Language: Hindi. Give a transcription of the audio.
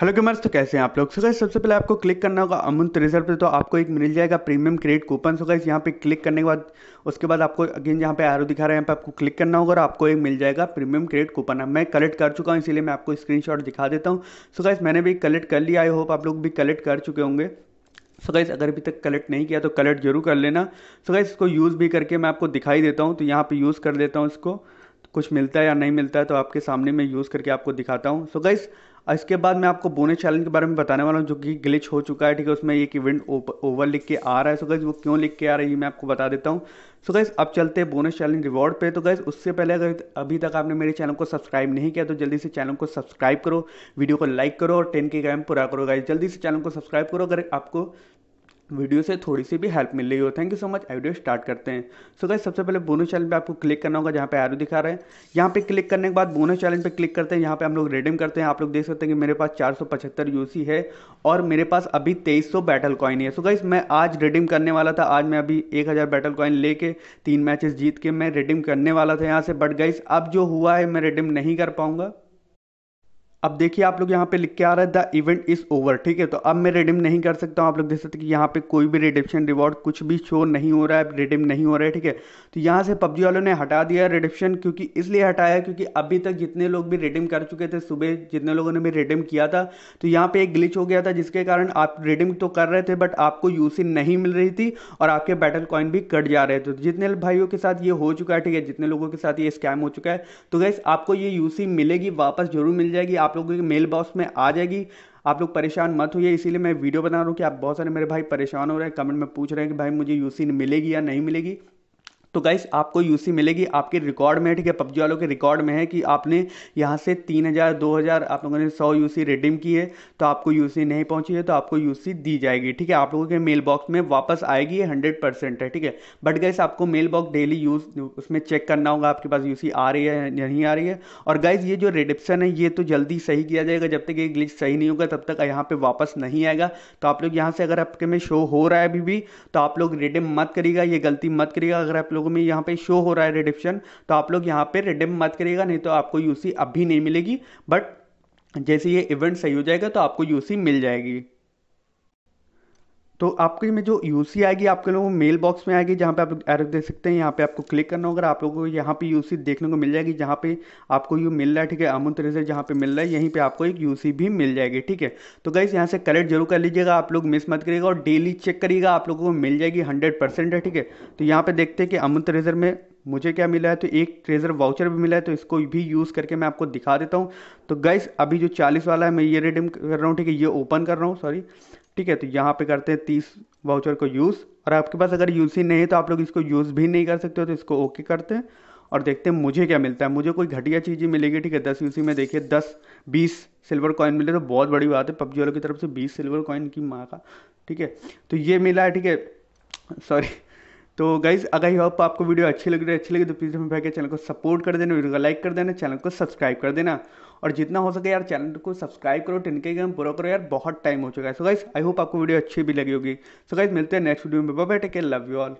हेलो गेमर्स तो कैसे हैं आप लोग सो गाइस सबसे पहले आपको क्लिक करना होगा अमन रिजर्व पे तो आपको एक मिल जाएगा premium credit coupon so guys यहाँ पे क्लिक करने के बाद उसके बाद आपको अगेन यहाँ पे आरो दिखा रहे हैं यहाँ पे आपको क्लिक करना होगा और आपको एक मिल जाएगा प्रीमियम क्रेडिट कूपन मैं कलेक्ट कर चुका हूँ इसीलिए मैं आपको शॉट दिखा देता हूँ सो गाइस मैंने भी कलेक्ट कर लिया आई होप आप लोग भी कलेक्ट कर चुके होंगे सो so गाइस अगर अभी तक कलेक्ट नहीं किया तो कलेक्ट जरूर कर लेना सो गाइस इसको यूज़ भी करके मैं आपको दिखाई देता हूँ तो यहाँ पर यूज़ कर लेता हूँ इसको कुछ मिलता है या नहीं मिलता है तो आपके सामने मैं यूज़ करके आपको दिखाता हूँ सो गाइस और इसके बाद मैं आपको बोने चैलेंज के बारे में बताने वाला हूँ जो कि ग्लिच हो चुका है ठीक है उसमें एक इवेंट ओवर लिख के आ रहा है सो गैस वो क्यों लिख के आ रही है मैं आपको बता देता हूँ सो गैस अब चलते हैं बोनस चैलेंज रिवॉर्ड पे तो गैस उससे पहले अगर अभी तक आपने मेरे चैनल को सब्सक्राइब नहीं किया तो जल्दी से चैनल को सब्सक्राइब करो वीडियो को लाइक करो और टेन के ग्राम पूरा करो गाइज जल्दी से चैनल को सब्सक्राइब करो अगर आपको वीडियो से थोड़ी सी भी हेल्प मिल रही हो thank you so much video start करते हैं सो गाइस सबसे पहले बोनस चैलेंज पे आपको क्लिक करना होगा जहाँ पे एरो दिखा रहे हैं यहाँ पे क्लिक करने के बाद बोनस चैलेंज पे क्लिक करते हैं यहाँ पे हम लोग रिडीम करते हैं आप लोग देख सकते हैं कि मेरे पास चार सौ पचहत्तर यूसी है और मेरे पास अभी तेईस सौ बैटल कॉइन है सो गाइस मैं आज रिडीम करने वाला था आज मैं अभी एक हज़ार बैटल कॉइन लेके तीन मैचेस जीत के मैं रिडीम करने वाला था यहाँ से बट गाइस अब जो हुआ है मैं रिडीम नहीं कर पाऊँगा अब देखिए आप लोग यहाँ पे लिख के आ रहा है द इवेंट इज ओवर ठीक है तो अब मैं रिडीम नहीं कर सकता हूँ आप लोग देख सकते कि यहाँ पे कोई भी रिडिप्शन रिवॉर्ड कुछ भी शो नहीं हो रहा है रिडीम नहीं हो रहा है ठीक है तो यहाँ से पबजी वालों ने हटा दिया रिडिप्शन क्योंकि इसलिए हटाया क्योंकि अभी तक जितने लोग भी रिडीम कर चुके थे सुबह जितने लोगों ने भी रिडीम किया था तो यहाँ पर एक ग्लिच हो गया था जिसके कारण आप रिडीम तो कर रहे थे बट आपको यूसी नहीं मिल रही थी और आपके बैटल कॉइन भी कट जा रहे थे तो जितने भाइयों के साथ ये हो चुका है ठीक है जितने लोगों के साथ ये स्कैम हो चुका है तो गैस आपको ये यूसी मिलेगी वापस जरूर मिल जाएगी आप आप लोगों के मेल बॉक्स में आ जाएगी आप लोग परेशान मत होइए इसीलिए मैं वीडियो बना रहा हूँ कि आप बहुत सारे मेरे भाई परेशान हो रहे हैं कमेंट में पूछ रहे हैं कि भाई मुझे यूसी मिलेगी या नहीं मिलेगी तो गाइस आपको यूसी मिलेगी आपके रिकॉर्ड में ठीक है पबजी वालों के रिकॉर्ड में है कि आपने यहाँ से तीन हज़ार दो हज़ार आप लोगों ने सौ यू सी रिडीम की है तो आपको यू सी नहीं पहुँची है तो आपको यू सी दी जाएगी ठीक है आप लोगों के मेल बॉक्स में वापस आएगी ये हंड्रेड परसेंट है ठीक है बट गाइस आपको मेल बॉक्स डेली यूज़ उसमें चेक करना होगा आपके पास यू सी आ रही है या नहीं आ रही है और गाइज ये जो रिडिप्शन है ये तो जल्दी सही किया जाएगा जब तक ये ग्लिच सही नहीं होगा तब तक यहाँ पर वापस नहीं आएगा तो आप लोग यहाँ से अगर आपके में शो हो रहा है अभी भी तो आप लोग रिडिम मत करिएगा ये गलती मत करिएगा अगर आप लोग लोगों में यहाँ पे शो हो रहा है रिडिप्शन तो आप लोग यहाँ पे रिडिम मत करिएगा नहीं तो आपको यूसी अब भी नहीं मिलेगी बट जैसे ये इवेंट सही हो जाएगा तो आपको यूसी मिल जाएगी तो आपके में जो यू आएगी आपके लोगों को मेल बॉक्स में आएगी जहाँ पे आप एरर देख सकते हैं यहाँ पे आपको क्लिक करना होगा आप लोगों को यहाँ पे यू देखने को मिल जाएगी जहाँ पे आपको यू मिल रहा है ठीक है तरह से जहाँ पे मिल रहा है यहीं पे आपको एक यू भी मिल जाएगी ठीक है तो गाइस यहाँ से कलेक्ट जरूर कर लीजिएगा आप लोग मिस मत करिएगा और डेली चेक करिएगा आप लोगों को मिल जाएगी हंड्रेड है ठीक है तो यहाँ पे देखते हैं कि अमन रिजल्ट में मुझे क्या मिला है तो एक ट्रेजर वाउचर भी मिला है तो इसको भी यूज़ करके मैं आपको दिखा देता हूँ तो गाइस अभी जो चालीस वाला है मैं ये रिडीम कर रहा हूँ ठीक है ये ओपन कर रहा हूँ सॉरी ठीक है तो यहाँ पे करते हैं तीस वाउचर को यूज़ और आपके पास अगर यूज़ ही नहीं है तो आप लोग इसको यूज़ भी नहीं कर सकते हो तो इसको ओके करते हैं और देखते हैं मुझे क्या मिलता है मुझे कोई घटिया चीज़ ही मिलेगी ठीक है दस यू में देखिए दस बीस सिल्वर कॉइन मिले तो बहुत बड़ी बात है पबजी वालों की तरफ से बीस सिल्वर कॉइन की माँ का ठीक है तो ये मिला है ठीक है सॉरी तो गाइज अगर ही आप आपको वीडियो अच्छी लग रही है अच्छी लगी तो प्लीज़ हमें भाई के चैनल को सपोर्ट कर देना वीडियो को लाइक कर देना चैनल को सब्सक्राइब कर देना और जितना हो सके यार चैनल को सब्सक्राइब करो टिनके गेम पूरा करो यार बहुत टाइम हो चुका है सो गाइज आई होप आपको वीडियो अच्छी भी लगी होगी सो गाइज मिलते हैं नेक्स्ट वीडियो में bye take love you all